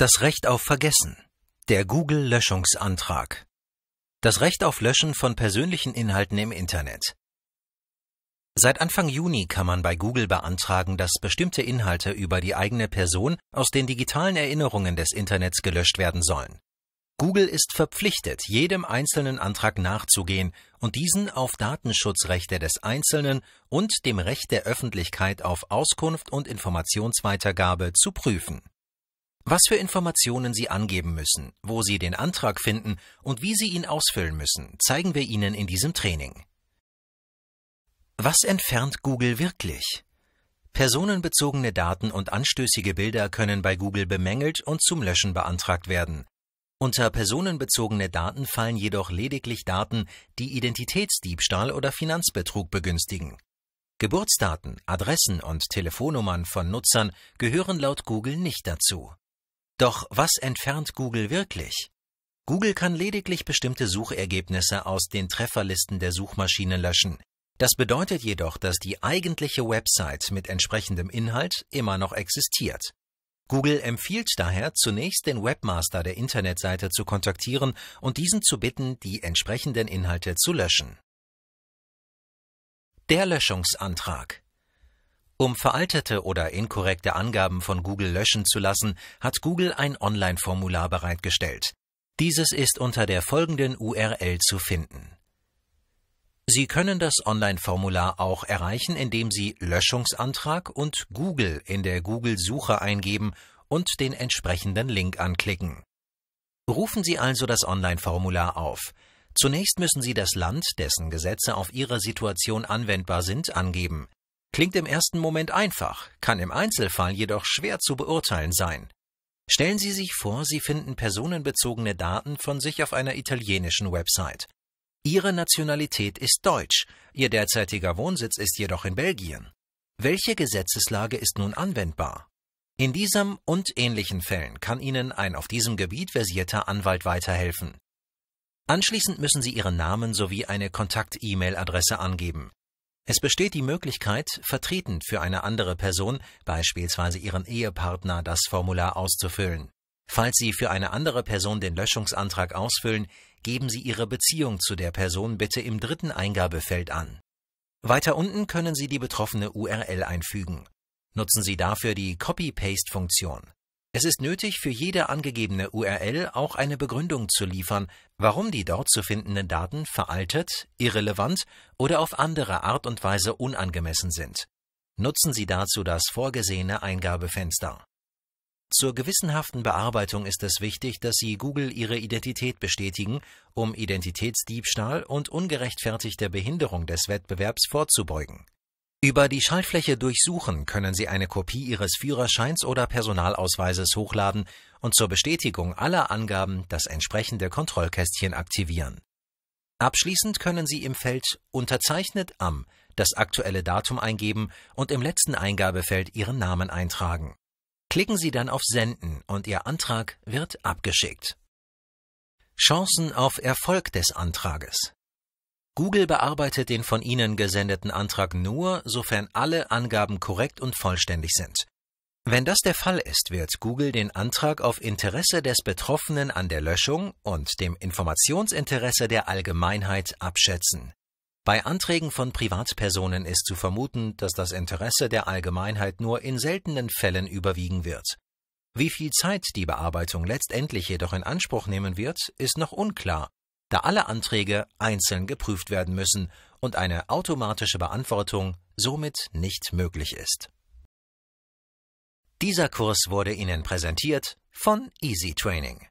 Das Recht auf Vergessen. Der Google-Löschungsantrag. Das Recht auf Löschen von persönlichen Inhalten im Internet. Seit Anfang Juni kann man bei Google beantragen, dass bestimmte Inhalte über die eigene Person aus den digitalen Erinnerungen des Internets gelöscht werden sollen. Google ist verpflichtet, jedem einzelnen Antrag nachzugehen und diesen auf Datenschutzrechte des Einzelnen und dem Recht der Öffentlichkeit auf Auskunft und Informationsweitergabe zu prüfen was für Informationen Sie angeben müssen, wo Sie den Antrag finden und wie Sie ihn ausfüllen müssen, zeigen wir Ihnen in diesem Training. Was entfernt Google wirklich? Personenbezogene Daten und anstößige Bilder können bei Google bemängelt und zum Löschen beantragt werden. Unter personenbezogene Daten fallen jedoch lediglich Daten, die Identitätsdiebstahl oder Finanzbetrug begünstigen. Geburtsdaten, Adressen und Telefonnummern von Nutzern gehören laut Google nicht dazu. Doch was entfernt Google wirklich? Google kann lediglich bestimmte Suchergebnisse aus den Trefferlisten der Suchmaschine löschen. Das bedeutet jedoch, dass die eigentliche Website mit entsprechendem Inhalt immer noch existiert. Google empfiehlt daher, zunächst den Webmaster der Internetseite zu kontaktieren und diesen zu bitten, die entsprechenden Inhalte zu löschen. Der Löschungsantrag um veraltete oder inkorrekte Angaben von Google löschen zu lassen, hat Google ein Online-Formular bereitgestellt. Dieses ist unter der folgenden URL zu finden. Sie können das Online-Formular auch erreichen, indem Sie Löschungsantrag und Google in der Google-Suche eingeben und den entsprechenden Link anklicken. Rufen Sie also das Online-Formular auf. Zunächst müssen Sie das Land, dessen Gesetze auf Ihre Situation anwendbar sind, angeben klingt im ersten Moment einfach, kann im Einzelfall jedoch schwer zu beurteilen sein. Stellen Sie sich vor, Sie finden personenbezogene Daten von sich auf einer italienischen Website. Ihre Nationalität ist deutsch, Ihr derzeitiger Wohnsitz ist jedoch in Belgien. Welche Gesetzeslage ist nun anwendbar? In diesem und ähnlichen Fällen kann Ihnen ein auf diesem Gebiet versierter Anwalt weiterhelfen. Anschließend müssen Sie Ihren Namen sowie eine Kontakt-E-Mail-Adresse angeben. Es besteht die Möglichkeit, vertretend für eine andere Person, beispielsweise ihren Ehepartner, das Formular auszufüllen. Falls Sie für eine andere Person den Löschungsantrag ausfüllen, geben Sie Ihre Beziehung zu der Person bitte im dritten Eingabefeld an. Weiter unten können Sie die betroffene URL einfügen. Nutzen Sie dafür die Copy-Paste-Funktion. Es ist nötig, für jede angegebene URL auch eine Begründung zu liefern, warum die dort zu findenden Daten veraltet, irrelevant oder auf andere Art und Weise unangemessen sind. Nutzen Sie dazu das vorgesehene Eingabefenster. Zur gewissenhaften Bearbeitung ist es wichtig, dass Sie Google Ihre Identität bestätigen, um Identitätsdiebstahl und ungerechtfertigte Behinderung des Wettbewerbs vorzubeugen über die Schaltfläche Durchsuchen können Sie eine Kopie Ihres Führerscheins oder Personalausweises hochladen und zur Bestätigung aller Angaben das entsprechende Kontrollkästchen aktivieren. Abschließend können Sie im Feld Unterzeichnet am das aktuelle Datum eingeben und im letzten Eingabefeld Ihren Namen eintragen. Klicken Sie dann auf Senden und Ihr Antrag wird abgeschickt. Chancen auf Erfolg des Antrages Google bearbeitet den von Ihnen gesendeten Antrag nur, sofern alle Angaben korrekt und vollständig sind. Wenn das der Fall ist, wird Google den Antrag auf Interesse des Betroffenen an der Löschung und dem Informationsinteresse der Allgemeinheit abschätzen. Bei Anträgen von Privatpersonen ist zu vermuten, dass das Interesse der Allgemeinheit nur in seltenen Fällen überwiegen wird. Wie viel Zeit die Bearbeitung letztendlich jedoch in Anspruch nehmen wird, ist noch unklar, da alle Anträge einzeln geprüft werden müssen und eine automatische Beantwortung somit nicht möglich ist. Dieser Kurs wurde Ihnen präsentiert von Easy Training.